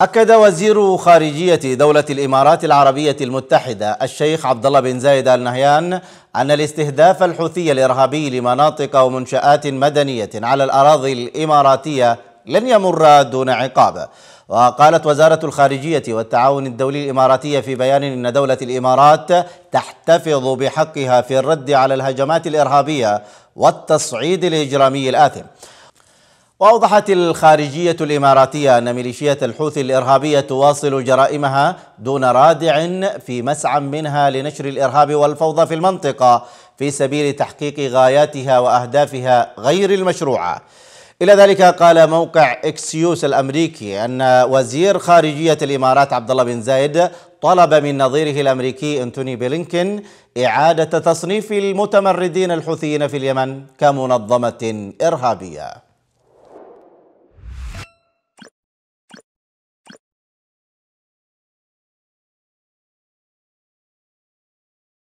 أكد وزير خارجية دولة الإمارات العربية المتحدة الشيخ عبد الله بن زايد آل نهيان أن الاستهداف الحوثي الإرهابي لمناطق ومنشآت مدنية على الأراضي الإماراتية لن يمر دون عقاب وقالت وزارة الخارجية والتعاون الدولي الإماراتية في بيان أن دولة الإمارات تحتفظ بحقها في الرد على الهجمات الإرهابية والتصعيد الإجرامي الآثم وأوضحت الخارجية الإماراتية أن ميليشيات الحوثي الإرهابية تواصل جرائمها دون رادع في مسعى منها لنشر الإرهاب والفوضى في المنطقة في سبيل تحقيق غاياتها وأهدافها غير المشروعة إلى ذلك قال موقع إكسيوس الأمريكي أن وزير خارجية الإمارات عبد الله بن زايد طلب من نظيره الأمريكي أنتوني بلينكن إعادة تصنيف المتمردين الحوثيين في اليمن كمنظمة إرهابية